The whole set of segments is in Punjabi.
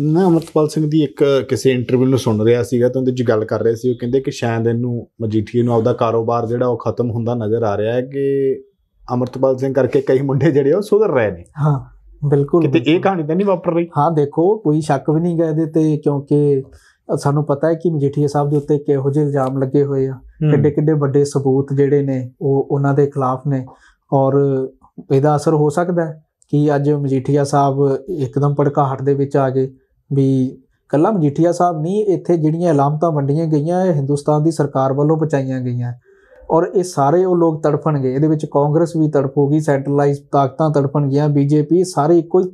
ਨਾ ਅਮਰਤਪਾਲ ਸਿੰਘ ਦੀ ਇੱਕ ਕਿਸੇ ਇੰਟਰਵਿਊ ਨੂੰ ਸੁਣ ਰਿਹਾ ਸੀਗਾ ਤਾਂ ਉਹਦੇ ਵਿੱਚ ਗੱਲ ਕਰ ਰਹੇ ਸੀ ਉਹ ਕਹਿੰਦੇ ਕਿ ਸ਼ਾਇਦ ਇਹਨੂੰ ਮਜੀਠੀਏ ਨੂੰ ਆਪਦਾ ਕਾਰੋਬਾਰ ਜਿਹੜਾ ਉਹ ਖਤਮ ਹੁੰਦਾ ਨਜ਼ਰ ਆ ਰਿਹਾ ਹੈ ਕਿ ਅਮਰਤਪਾਲ ਸਿੰਘ ਕਰਕੇ ਕਈ ਮੁੰਡੇ ਜਿਹੜੇ ਉਹ ਸੁਧਰ ਰਹੇ ਨੇ ਹਾਂ ਬਿਲਕੁਲ ਕਿਤੇ ਇਹ ਕਹਾਣੀ ਤਾਂ ਨਹੀਂ ਵਾਪਰ ਰਹੀ ਹਾਂ ਦੇਖੋ ਕੋਈ ਸ਼ੱਕ ਵੀ ਨਹੀਂ ਗਏ ਇਹਦੇ ਤੇ ਕਿਉਂਕਿ ਸਾਨੂੰ ਪਤਾ ਹੈ ਕਿ ਮਜੀਠੀਆ ਸਾਹਿਬ ਦੇ ਉੱਤੇ ਕਿਹੋ ਜਿਹੇ ਇਲਜ਼ਾਮ ਲੱਗੇ ਹੋਏ ਆ ਕਿੱਡੇ ਕਿੱਡੇ ਵੱਡੇ ਸਬੂਤ ਜਿਹੜੇ ਨੇ ਉਹ ਉਹਨਾਂ ਦੇ ਖਿਲਾਫ ਨੇ ਔਰ ਇਹਦਾ ਅਸਰ ਹੋ ਸਕਦਾ ਹੈ ਕਿ ਅੱਜ ਮਜੀਠੀਆ ਸਾਹਿਬ ਇੱਕਦਮ ਭੜਕਾਹਟ ਦੇ ਵਿੱਚ ਆ ਗਏ ਵੀ ਕੱਲਾ ਮਜੀਠੀਆ ਸਾਹਿਬ ਨਹੀਂ ਇੱਥੇ ਜਿਹੜੀਆਂ ਇਲਾਮਤਾਂ ਵੰਡੀਆਂ ਗਈਆਂ ਇਹ ਹਿੰਦੁਸਤਾਨ ਦੀ ਸਰਕਾਰ ਵੱਲੋਂ ਪਹੁੰਚਾਈਆਂ ਗਈਆਂ ਔਰ ਇਹ ਸਾਰੇ ਉਹ ਲੋਕ ਤੜਫਣਗੇ ਇਹਦੇ ਵਿੱਚ ਕਾਂਗਰਸ ਵੀ ਤੜਫੋਗੀ ਸੈਂਟਰਲਾਈਜ਼ ਤਾਕਤਾਂ ਤੜਫਣਗੀਆਂ ਬੀਜੇਪੀ ਸਾਰੇ ਇੱਕੋ ਹੀ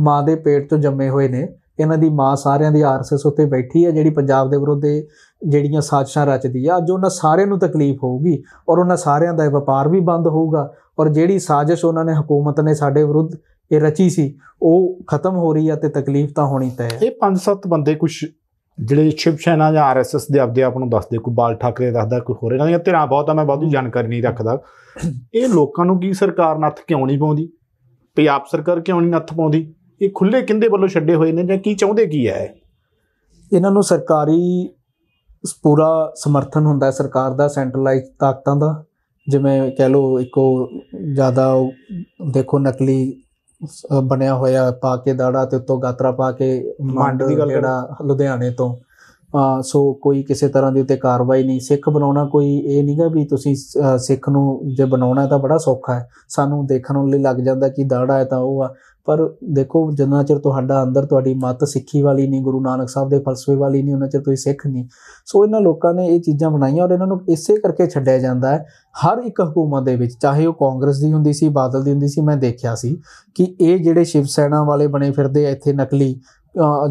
ਮਾਂ ਦੇ ਪੇਟ ਤੋਂ ਜੰਮੇ ਹੋਏ ਨੇ ਇਹਨਾਂ ਦੀ ਮਾਂ ਸਾਰਿਆਂ ਦੀ ਆਰਐਸਐਸ ਉੱਤੇ ਬੈਠੀ ਹੈ ਜਿਹੜੀ ਪੰਜਾਬ ਦੇ ਵਿਰੁੱਧ ਜਿਹੜੀਆਂ ਸਾਜ਼ਿਸ਼ਾਂ ਰਚਦੀ ਆ ਅੱਜ ਉਹਨਾਂ ਸਾਰਿਆਂ ਨੂੰ ਤਕਲੀਫ ਹੋਊਗੀ ਔਰ ਉਹਨਾਂ ਸਾਰਿਆਂ ਦਾ ਵਪਾਰ ਵੀ ਬੰਦ ਹੋਊਗਾ ਔਰ ਜਿਹੜੀ ਸਾਜ਼ਿਸ਼ ਉਹਨਾਂ ਨੇ ਹਕੂਮਤ ਨੇ ਸਾਡੇ ਵਿਰੁੱਧ ਇਹ ਰਚੀ ਸੀ ਉਹ ਖਤਮ ਹੋ ਰਹੀ ਆ ਤੇ ਤਕਲੀਫ ਤਾਂ ਹੋਣੀ ਤੈ ਇਹ 5-7 ਬੰਦੇ ਕੁਝ ਜਿਹੜੇ ਸ਼ਿਵ ਸੈਨਾ ਜਾਂ ਆਰਐਸਐਸ ਦੇ ਆਪਦੇ ਆਪ ਨੂੰ ਦੱਸਦੇ ਕੋਈ ਬਾਲ ਠਾਕਰੇ ਦੱਸਦਾ ਕੋਈ ਹੋਰ ਇਹਨਾਂ ਦੀਆਂ ਧਿਰਾਂ ਬਹੁਤ ਆ ਮੈਂ ਬਹੁਤੀ ਜਾਣਕਾਰੀ ਨਹੀਂ ਰੱਖਦਾ ਇਹ ਲੋਕਾਂ ਨੂੰ ਕੀ ਸਰਕਾਰ ਨੱਥ ਕਿਉਂ ਨਹੀਂ ਪਾਉਂਦੀ ਆਪ ਸਰਕਾਰ ਕਿਉਂ ਨਹੀਂ ਨੱਥ ਪਾਉਂਦੀ ਇਹ ਖੁੱਲੇ ਕਿੰਦੇ ਵੱਲੋਂ ਛੱਡੇ ਹੋਏ ਨੇ ਜਾਂ ਕੀ ਚਾਹੁੰਦੇ ਕੀ ਹੈ ਇਹਨਾਂ ਨੂੰ ਸਰਕਾਰੀ ਪੂਰਾ ਸਮਰਥਨ ਹੁੰਦਾ ਹੈ ਸਰਕਾਰ ਦਾ ਸੈਂਟਰਲਾਈਜ਼ ਤਾਕਤਾਂ ਦਾ ਜਿਵੇਂ ਕਹਿ ਲੋ ਇੱਕੋ ਜ਼ਿਆਦਾ ਦੇਖੋ ਨਕਲੀ ਬਣਿਆ ਹੋਇਆ ਪਾ ਕੇ ਦਾੜਾ ਤੇ ਉੱਤੋਂ ਗਾਤਰਾ ਪਾ ਕੇ ਮੰਡ ਦੀ ਗੱਲ ਜਿਹੜਾ ਲੁਧਿਆਣੇ ਤੋਂ ਸੋ ਕੋਈ ਕਿਸੇ ਤਰ੍ਹਾਂ ਦੀ ਉਤੇ ਕਾਰਵਾਈ ਨਹੀਂ ਸਿੱਖ ਬਣਾਉਣਾ ਕੋਈ ਇਹ ਨਹੀਂਗਾ ਵੀ ਤੁਸੀਂ ਸਿੱਖ ਨੂੰ ਜੇ ਬਣਾਉਣਾ ਤਾਂ ਬੜਾ ਸੌਖਾ ਹੈ ਸਾਨੂੰ ਦੇਖਣ ਲਈ ਲੱਗ ਜਾਂਦਾ ਕਿ ਦਾੜਾ ਹੈ ਤਾਂ ਉਹ ਆ ਪਰ ਦੇਖੋ ਜਿੰਨਾ ਚਿਰ ਤੁਹਾਡਾ ਅੰਦਰ ਤੁਹਾਡੀ ਮਤ ਸਿੱਖੀ ਵਾਲੀ ਨਹੀਂ ਗੁਰੂ ਨਾਨਕ ਸਾਹਿਬ ਦੇ ਫਲਸਫੇ ਵਾਲੀ ਨਹੀਂ ਉਹਨਾਂ ਚਿਰ ਤੁਸੀਂ ਸਿੱਖ ਨਹੀਂ ਸੋ ਇਹਨਾਂ ਲੋਕਾਂ ਨੇ ਇਹ ਚੀਜ਼ਾਂ ਬਣਾਈਆਂ ਔਰ ਇਹਨਾਂ ਨੂੰ ਇਸੇ ਕਰਕੇ ਛੱਡਿਆ ਜਾਂਦਾ ਹੈ ਹਰ ਇੱਕ ਹਕੂਮਤ ਦੇ ਵਿੱਚ ਚਾਹੇ ਉਹ ਕਾਂਗਰਸ ਦੀ ਹੁੰਦੀ ਸੀ ਬਾਦਲ ਦੀ ਹੁੰਦੀ ਸੀ ਮੈਂ ਦੇਖਿਆ ਸੀ ਕਿ ਇਹ ਜਿਹੜੇ ਸ਼ਿਵ ਸੈਨਾ ਵਾਲੇ ਬਣੇ ਫਿਰਦੇ ਇੱਥੇ ਨਕਲੀ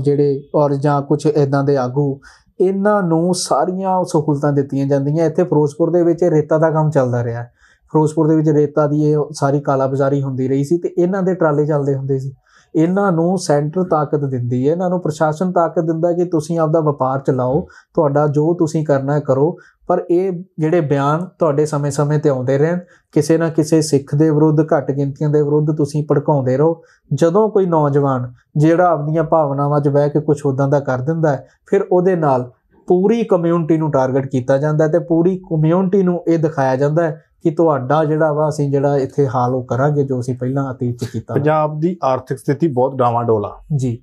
ਜਿਹੜੇ ਔਰ ਜਾਂ ਕੁਝ ਇਦਾਂ ਦੇ ਆਗੂ ਇਹਨਾਂ ਨੂੰ ਸਾਰੀਆਂ ਸਹੂਲਤਾਂ ਦਿੱਤੀਆਂ ਜਾਂਦੀਆਂ ਇੱਥੇ ਫਿਰੋਜ਼ਪੁਰ ਦੇ ਵਿੱਚ ਰੇਤਾ ਦਾ ਕੰਮ ਚੱਲਦਾ ਰਿਹਾ ਫਿਰੋਜ਼ਪੁਰ ਦੇ ਵਿੱਚ ਰੇਤਾ ਦੀ ਇਹ ਸਾਰੀ ਕਾਲਾ ਬਾਜ਼ਾਰੀ ਹੁੰਦੀ ਰਹੀ ਸੀ ਤੇ ਇਹਨਾਂ ਦੇ ਟਰਾਲੇ ਚੱਲਦੇ ਹੁੰਦੇ ਸੀ ਇਹਨਾਂ ਨੂੰ ਸੈਂਟਰ ਤਾਕਤ ਦਿੰਦੀ ਹੈ ਇਹਨਾਂ ਨੂੰ ਪ੍ਰਸ਼ਾਸਨ ਤਾਕਤ ਦਿੰਦਾ ਕਿ ਤੁਸੀਂ ਆਪਦਾ ਵਪਾਰ ਚਲਾਓ ਤੁਹਾਡਾ ਜੋ ਤੁਸੀਂ ਕਰਨਾ ਹੈ ਕਰੋ ਪਰ ਇਹ ਜਿਹੜੇ ਬਿਆਨ ਤੁਹਾਡੇ ਸਮੇਂ-ਸਮੇਂ ਤੇ ਆਉਂਦੇ ਰਹਿਣ ਕਿਸੇ ਨਾ ਕਿਸੇ ਸਿੱਖ ਦੇ ਵਿਰੁੱਧ ਘੱਟ ਗਿਣਤੀਆਂ ਦੇ ਵਿਰੁੱਧ ਤੁਸੀਂ ਭੜਕਾਉਂਦੇ ਰਹੋ ਜਦੋਂ ਕੋਈ ਨੌਜਵਾਨ ਜਿਹੜਾ ਆਪਣੀਆਂ ਭਾਵਨਾਵਾਂ 'ਚ ਬਹਿ ਕੇ ਕੁਝ ਉਦਾਂ ਦਾ ਕਰ ਦਿੰਦਾ ਹੈ ਫਿਰ ਉਹਦੇ ਨਾਲ ਪੂਰੀ ਕਮਿਊਨਿਟੀ ਨੂੰ ਟਾਰਗੇਟ ਕੀਤਾ ਜਾਂਦਾ ਹੈ ਤੇ ਪੂਰੀ ਕਮਿਊਨਿਟੀ ਨੂੰ ਇਹ ਦਿਖਾਇਆ ਜਾਂਦਾ ਹੈ ਕਿ ਤੁਹਾਡਾ ਜਿਹੜਾ ਵਾ ਅਸੀਂ ਜਿਹੜਾ ਇੱਥੇ ਹਾਲ ਉਹ ਕਰਾਂਗੇ ਜੋ ਅਸੀਂ ਪਹਿਲਾਂ ਅਤੀਤ ਚ ਕੀਤਾ ਪੰਜਾਬ ਦੀ ਆਰਥਿਕ ਸਥਿਤੀ ਬਹੁਤ ਡਾਵਾ ਡੋਲਾ ਜੀ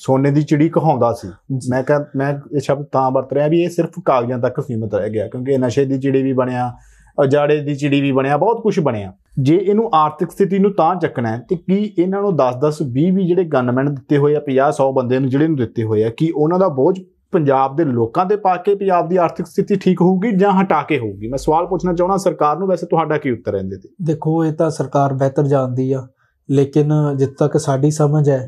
ਸੋਨੇ ਦੀ ਚਿੜੀ ਕਹਾਉਂਦਾ ਸੀ ਮੈਂ ਕਹ ਮੈਂ ਇਹ ਸ਼ਬਦ ਤਾਂ ਵਰਤ ਰਿਹਾ ਵੀ ਇਹ ਸਿਰਫ ਕਾਗਜ਼ਾਂ ਤੱਕ ਸੀਮਿਤ ਰਹਿ ਗਿਆ ਕਿਉਂਕਿ ਨਸ਼ੇ ਦੀ ਚਿੜੀ ਵੀ ਬਣਿਆ ਅਜਾੜੇ ਦੀ ਚਿੜੀ ਵੀ ਬਣਿਆ ਬਹੁਤ ਕੁਝ ਬਣਿਆ ਜੇ ਇਹਨੂੰ ਆਰਥਿਕ ਸਥਿਤੀ ਨੂੰ ਤਾਂ ਚੱਕਣਾ ਹੈ ਤੇ ਕੀ ਇਹਨਾਂ ਨੂੰ 10 10 20 20 ਜਿਹੜੇ ਗਨਮੈਨ ਦਿੱਤੇ ਹੋਏ ਆ 50 100 ਬੰਦੇ ਨੂੰ ਜਿਹੜੇ ਨੂੰ ਦਿੱਤੇ ਹੋਏ ਆ ਕੀ ਉਹਨਾਂ ਦਾ ਬੋਝ ਪੰਜਾਬ ਦੇ ਲੋਕਾਂ ਦੇ ਪਾ ਕੇ ਪੰਜਾਬ ਦੀ ਆਰਥਿਕ ਸਥਿਤੀ ਠੀਕ ਹੋਊਗੀ ਜਾਂ ਹਟਾ ਕੇ ਹੋਊਗੀ ਮੈਂ ਸਵਾਲ ਪੁੱਛਣਾ ਚਾਹਣਾ ਸਰਕਾਰ ਨੂੰ ਵੈਸੇ ਤੁਹਾਡਾ ਕੀ ਉੱਤਰ ਰਹਿੰਦੇ ਤੇ ਦੇਖੋ ਇਹ ਤਾਂ ਸਰਕਾਰ ਬਿਹਤਰ ਜਾਣਦੀ ਆ ਲੇਕਿਨ ਜਿੱਤ ਤੱਕ ਸਾਡੀ ਸਮਝ ਹੈ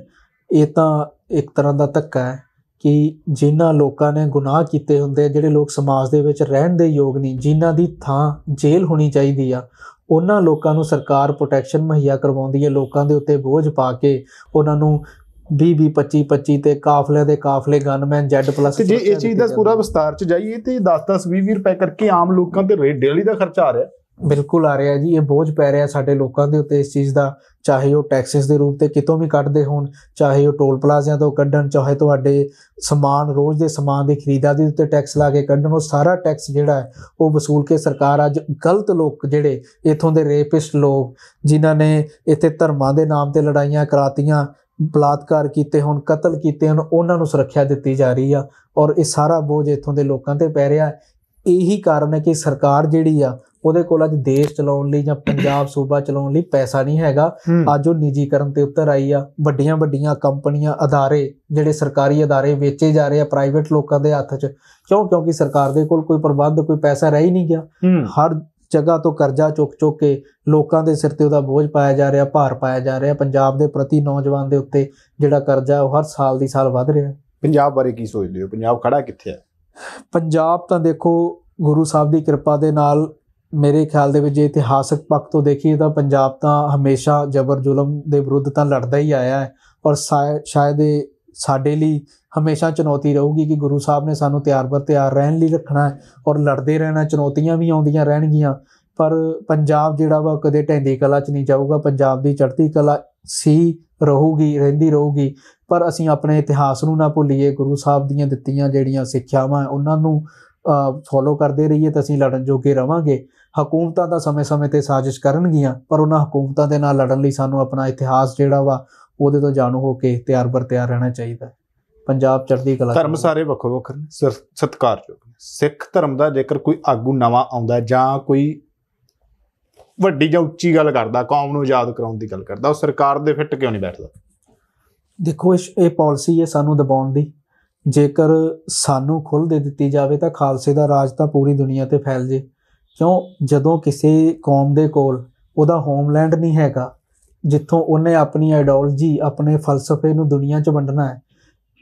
ਇਹ ਤਾਂ ਇੱਕ ਤਰ੍ਹਾਂ ਦਾ ਧੱਕਾ ਹੈ ਕਿ ਜਿਨ੍ਹਾਂ ਲੋਕਾਂ ਨੇ ਗੁਨਾਹ ਕੀਤੇ ਹੁੰਦੇ ਆ ਜਿਹੜੇ ਲੋਕ ਸਮਾਜ ਦੇ ਵਿੱਚ ਰਹਿਣ ਦੇ ਯੋਗ ਨਹੀਂ ਜਿਨ੍ਹਾਂ ਦੀ ਥਾਂ ਜੇਲ੍ਹ ਹੋਣੀ ਚਾਹੀਦੀ ਆ ਉਹਨਾਂ ਲੋਕਾਂ ਨੂੰ ਸਰਕਾਰ ਪ੍ਰੋਟੈਕਸ਼ਨ ਮੁਹੱਈਆ ਕਰਵਾਉਂਦੀ ਹੈ ਲੋਕਾਂ ਦੇ ਉੱਤੇ ਬੋਝ ਪਾ ਕੇ ਉਹਨਾਂ ਨੂੰ 20 20 25 25 ਤੇ ਕਾਫਲੇ ਦੇ ਕਾਫਲੇ ਗਨਮੈਨ Z+ ਤੇ ਜੇ ਇਹ ਚੀਜ਼ ਦਾ ਪੂਰਾ ਵਿਸਤਾਰ ਚ ਜਾਈਏ ਤੇ 10 10 20 20 ਰੁਪਏ ਕਰਕੇ ਆਮ ਲੋਕਾਂ ਤੇ ਰੇਟ ਡੇਲੀ ਦਾ ਖਰਚਾ ਆ ਰਿਹਾ ਬਿਲਕੁਲ ਆ ਰਿਹਾ ਜੀ ਇਹ ਬੋਝ ਪੈ ਰਿਹਾ ਸਾਡੇ ਲੋਕਾਂ ਦੇ ਉੱਤੇ ਇਸ ਚੀਜ਼ ਦਾ ਚਾਹੇ ਉਹ ਟੈਕਸਸ ਦੇ ਰੂਪ ਤੇ ਕਿਤੋਂ ਵੀ ਕੱਢਦੇ ਹੋਣ ਚਾਹੇ ਉਹ ਟੋਲ ਪਲਾਜ਼ਿਆਂ ਤੋਂ ਕੱਢਣ ਚਾਹੇ ਤੁਹਾਡੇ ਸਮਾਨ ਰੋਜ਼ ਦੇ ਸਮਾਨ ਦੀ ਖਰੀਦਾ ਦੇ ਉੱਤੇ ਟੈਕਸ ਲਾ ਕੇ ਕੱਢਣ ਉਹ ਸਾਰਾ ਟੈਕਸ ਜਿਹੜਾ ਹੈ ਉਹ ਵਸੂਲ ਕੇ ਸਰਕਾਰ ਅੱਜ ਗਲਤ ਲੋਕ ਜਿਹੜੇ ਇਥੋਂ ਦੇ ਰੇਪਿਸਟ ਲੋਕ ਜਿਨ੍ਹਾਂ ਨੇ ਇੱਥੇ ਧਰਮਾਂ ਦੇ ਨਾਮ ਤੇ ਲੜਾਈਆਂ ਕਰਾਤੀਆਂ ਬਲਾਤਕਾਰ ਕੀਤੇ ਹੋਣ ਕਤਲ ਕੀਤੇ ਹੋਣ ਉਹਨਾਂ ਨੂੰ ਸੁਰੱਖਿਆ ਦਿੱਤੀ ਜਾ ਰਹੀ ਆ ਔਰ ਇਹ ਸਾਰਾ ਬੋਝ ਇਥੋਂ ਦੇ ਲੋਕਾਂ ਤੇ ਪੈ ਰਿਹਾ ਇਹੀ ਕਾਰਨ ਹੈ ਕਿ ਸਰਕਾਰ ਜਿਹੜੀ ਆ ਉਹਦੇ ਕੋਲ ਅੱਜ ਦੇਸ਼ ਚਲਾਉਣ ਲਈ ਜਾਂ ਪੰਜਾਬ ਸੂਬਾ ਚਲਾਉਣ ਲਈ ਪੈਸਾ ਨਹੀਂ ਹੈਗਾ ਅੱਜ ਉਹ ਨਿਜੀਕਰਨ ਤੇ ਉੱਤਰ ਆਈ ਆ ਵੱਡੀਆਂ ਵੱਡੀਆਂ ਕੰਪਨੀਆਂ ਅਦਾਰੇ ਜਿਹੜੇ ਸਰਕਾਰੀ ਅਦਾਰੇ ਵੇਚੇ ਜਾ ਰਹੇ ਆ ਪ੍ਰਾਈਵੇਟ ਲੋਕਾਂ ਦੇ ਹੱਥ 'ਚ ਕਿਉਂ ਕਿਉਂਕਿ ਸਰਕਾਰ ਦੇ ਕੋਲ ਕੋਈ ਪ੍ਰਬੰਧ ਕੋਈ ਪੈਸਾ ਰਹਿ ਹੀ ਨਹੀਂ ਗਿਆ ਹਰ ਜਗ੍ਹਾ ਤੋਂ ਕਰਜ਼ਾ ਚੁੱਕ ਚੁੱਕ ਕੇ ਲੋਕਾਂ ਦੇ ਸਿਰ ਤੇ ਉਹਦਾ ਬੋਝ ਪਾਇਆ ਜਾ ਰਿਹਾ ਭਾਰ ਪਾਇਆ ਜਾ ਰਿਹਾ ਪੰਜਾਬ ਦੇ ਪ੍ਰਤੀ ਨੌਜਵਾਨ ਦੇ ਉੱਤੇ ਜਿਹੜਾ ਕਰਜ਼ਾ ਉਹ ਹਰ ਸਾਲ ਦੀ ਸਾਲ ਵੱਧ ਰਿਹਾ ਪੰਜਾਬ ਬਾਰੇ ਕੀ ਸੋਚਦੇ ਹੋ ਪੰਜਾਬ ਖੜਾ ਕਿੱਥੇ ਹੈ ਪੰਜਾਬ ਤਾਂ ਦੇਖੋ ਗੁਰੂ ਸਾਹਿਬ ਦੀ ਕਿਰਪਾ ਦੇ ਨਾਲ ਮੇਰੇ ਖਿਆਲ ਦੇ ਵਿੱਚ ਜੇ ਇਤਿਹਾਸਕ ਪੱਖ ਤੋਂ ਦੇਖੀਏ ਤਾਂ ਪੰਜਾਬ ਤਾਂ ਹਮੇਸ਼ਾ ਜ਼ਬਰ ਜ਼ੁਲਮ ਦੇ ਵਿਰੁੱਧ ਤਾਂ ਲੜਦਾ ਹੀ ਆਇਆ ਹੈ ਔਰ ਸ਼ਾਇਦ ਸਾਡੇ ਲਈ ਹਮੇਸ਼ਾ ਚੁਣੌਤੀ ਰਹੂਗੀ ਕਿ ਗੁਰੂ ਸਾਹਿਬ ਨੇ ਸਾਨੂੰ ਤਿਆਰ ਬਰ ਤਿਆਰ ਰਹਿਣ ਲਈ ਰੱਖਣਾ ਹੈ ਔਰ ਲੜਦੇ ਰਹਿਣਾ ਚੁਣੌਤੀਆਂ ਵੀ ਆਉਂਦੀਆਂ ਰਹਿਣਗੀਆਂ ਪਰ ਪੰਜਾਬ ਜਿਹੜਾ ਵਾ ਕਦੇ ਢੈਂਦੀ ਕਲਾ 'ਚ ਨਹੀਂ ਜਾਊਗਾ ਪੰਜਾਬ ਦੀ ਚੜ੍ਹਦੀ ਕਲਾ ਸੀ ਰਹੂਗੀ ਰਹਿੰਦੀ ਰਹੂਗੀ ਪਰ ਅਸੀਂ ਆਪਣੇ ਇਤਿਹਾਸ ਨੂੰ ਨਾ ਭੁੱਲੀਏ ਗੁਰੂ ਸਾਹਿਬ ਦੀਆਂ ਦਿੱਤੀਆਂ ਜਿਹੜੀਆਂ ਸਿੱਖਿਆਵਾਂ ਉਹਨਾਂ ਨੂੰ ਫੋਲੋ ਕਰਦੇ ਰਹੀਏ ਤਾਂ ਅਸੀਂ ਲੜਨ ਜੋਗੇ ਰਵਾਂਗੇ ਹਕੂਮਤਾਂ ਦਾ ਸਮੇਂ-ਸਮੇਂ ਤੇ ਸਾਜ਼ਿਸ਼ ਕਰਨਗੀਆਂ ਪਰ ਉਹਨਾਂ ਹਕੂਮਤਾਂ ਦੇ ਨਾਲ ਲੜਨ ਲਈ ਸਾਨੂੰ ਆਪਣਾ ਇਤਿਹਾਸ ਜਿਹੜਾ ਵਾ ਉਹਦੇ ਤੋਂ ਜਾਣੂ ਹੋ ਕੇ ਤਿਆਰ ਬਰ ਤਿਆਰ ਰਹਿਣਾ ਚਾਹੀਦਾ ਪੰਜਾਬ ਚੜ੍ਹਦੀ ਕਲਾ ਧਰਮ ਸਾਰੇ ਵੱਖੋ ਵੱਖਰੇ ਨੇ ਸਤਕਾਰਯੋਗ ਨੇ ਸਿੱਖ ਧਰਮ ਦਾ ਜੇਕਰ ਕੋਈ ਆਗੂ ਨਵਾਂ ਆਉਂਦਾ ਜਾਂ ਕੋਈ ਵੱਡੀ ਜਾਂ ਉੱਚੀ ਗੱਲ ਕਰਦਾ ਕੌਮ ਨੂੰ ਆਜ਼ਾਦ ਕਰਾਉਣ ਦੀ ਗੱਲ ਕਰਦਾ ਉਹ ਸਰਕਾਰ ਦੇ ਫਿੱਟ ਕਿਉਂ ਨਹੀਂ ਬੈਠਦਾ ਦੇਖੋ ਇਹ ਪਾਲਿਸੀ ਹੈ ਸਾਨੂੰ ਦਬਾਉਣ ਦੀ ਜੇਕਰ ਸਾਨੂੰ ਖੁੱਲ ਦੇ ਦਿੱਤੀ ਜਾਵੇ ਤਾਂ ਖਾਲਸੇ ਦਾ ਰਾਜ ਤਾਂ ਪੂਰੀ ਦੁਨੀਆ ਤੇ ਫੈਲ ਜੇ ਕਿਉਂ ਜਦੋਂ ਕਿਸੇ ਕੌਮ ਦੇ ਕੋਲ ਉਹਦਾ ਹੋਮਲੈਂਡ ਨਹੀਂ ਹੈਗਾ ਜਿੱਥੋਂ ਉਹਨੇ ਆਪਣੀ ਆਈਡੀਓਲੋਜੀ ਆਪਣੇ ਫਲਸਫੇ ਨੂੰ ਦੁਨੀਆ 'ਚ ਵੰਡਣਾ ਹੈ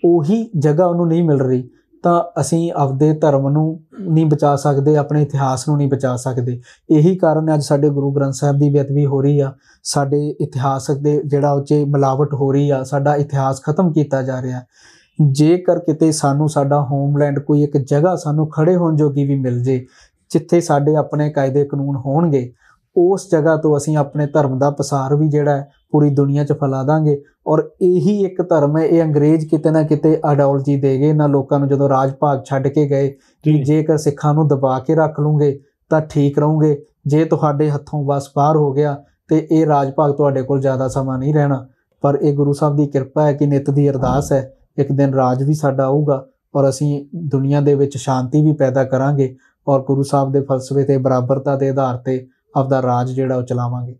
ਉਹੀ ਜਗ੍ਹਾ ਉਹਨੂੰ ਨਹੀਂ ਮਿਲ ਰਹੀ ਤਾਂ ਅਸੀਂ ਆਪਦੇ ਧਰਮ ਨੂੰ ਨਹੀਂ ਬਚਾ ਸਕਦੇ ਆਪਣੇ ਇਤਿਹਾਸ ਨੂੰ ਨਹੀਂ ਬਚਾ ਸਕਦੇ ਇਹੀ ਕਾਰਨ ਹੈ ਅੱਜ ਸਾਡੇ ਗੁਰੂ ਗ੍ਰੰਥ ਸਾਹਿਬ ਦੀ ਬੇਅਦਬੀ ਹੋ ਰਹੀ ਆ ਸਾਡੇ ਇਤਿਹਾਸ ਦੇ ਜਿਹੜਾ ਉੱਚੇ ਮਿਲਾਵਟ ਹੋ ਰਹੀ ਆ ਸਾਡਾ ਇਤਿਹਾਸ ਖਤਮ ਕੀਤਾ ਜਾ ਰਿਹਾ ਜੇਕਰ ਕਿਤੇ ਸਾਨੂੰ ਸਾਡਾ ਹੋਮਲੈਂਡ ਕੋਈ ਇੱਕ ਜਗ੍ਹਾ ਸਾਨੂੰ ਖੜੇ ਹੋਣ ਜੋਗੀ ਵੀ ਮਿਲ ਜੇ ਜਿੱਥੇ ਸਾਡੇ ਆਪਣੇ ਕਾਇਦੇ ਕਾਨੂੰਨ ਹੋਣਗੇ ਉਸ ਜਗ੍ਹਾ ਤੋਂ ਅਸੀਂ ਆਪਣੇ ਧਰਮ ਦਾ ਪਸਾਰ ਵੀ ਜਿਹੜਾ ਪੂਰੀ ਦੁਨੀਆ 'ਚ ਫੈਲਾ ਦਾਂਗੇ ਔਰ ਇਹੀ ਇੱਕ ਧਰਮ ਹੈ ਇਹ ਅੰਗਰੇਜ਼ ਕਿਤੇ ਨਾ ਕਿਤੇ ਆਡੋਲਜੀ ਦੇ ਗਏ ਨਾ ਲੋਕਾਂ ਨੂੰ ਜਦੋਂ ਰਾਜ ਭਾਗ ਛੱਡ ਕੇ ਗਏ ਕਿ ਜੇਕਰ ਸਿੱਖਾਂ ਨੂੰ ਦਬਾ ਕੇ ਰੱਖ ਲੂਗੇ ਤਾਂ ਠੀਕ ਰਹੋਗੇ ਜੇ ਤੁਹਾਡੇ ਹੱਥੋਂ ਬਸ ਬਾਹਰ ਹੋ ਗਿਆ ਤੇ ਇਹ ਰਾਜ ਭਾਗ ਤੁਹਾਡੇ ਕੋਲ ਜ਼ਿਆਦਾ ਸਮਾਂ ਨਹੀਂ ਰਹਿਣਾ ਪਰ ਇਹ ਗੁਰੂ ਸਾਹਿਬ ਦੀ ਕਿਰਪਾ ਹੈ ਕਿ ਨਿਤ ਦੀ ਅਰਦਾਸ ਹੈ ਇੱਕ ਦਿਨ ਰਾਜ ਵੀ ਸਾਡਾ ਆਊਗਾ ਔਰ ਅਸੀਂ ਦੁਨੀਆ ਦੇ ਵਿੱਚ ਸ਼ਾਂਤੀ ਵੀ ਪੈਦਾ ਕਰਾਂਗੇ ਔਰ ਗੁਰੂ ਸਾਹਿਬ ਦੇ ਫਲਸਫੇ ਤੇ ਬਰਾਬਰਤਾ ਦੇ ਆਧਾਰ ਤੇ ਆਪਦਾ ਰਾਜ ਜਿਹੜਾ ਉਹ ਚਲਾਵਾਂਗੇ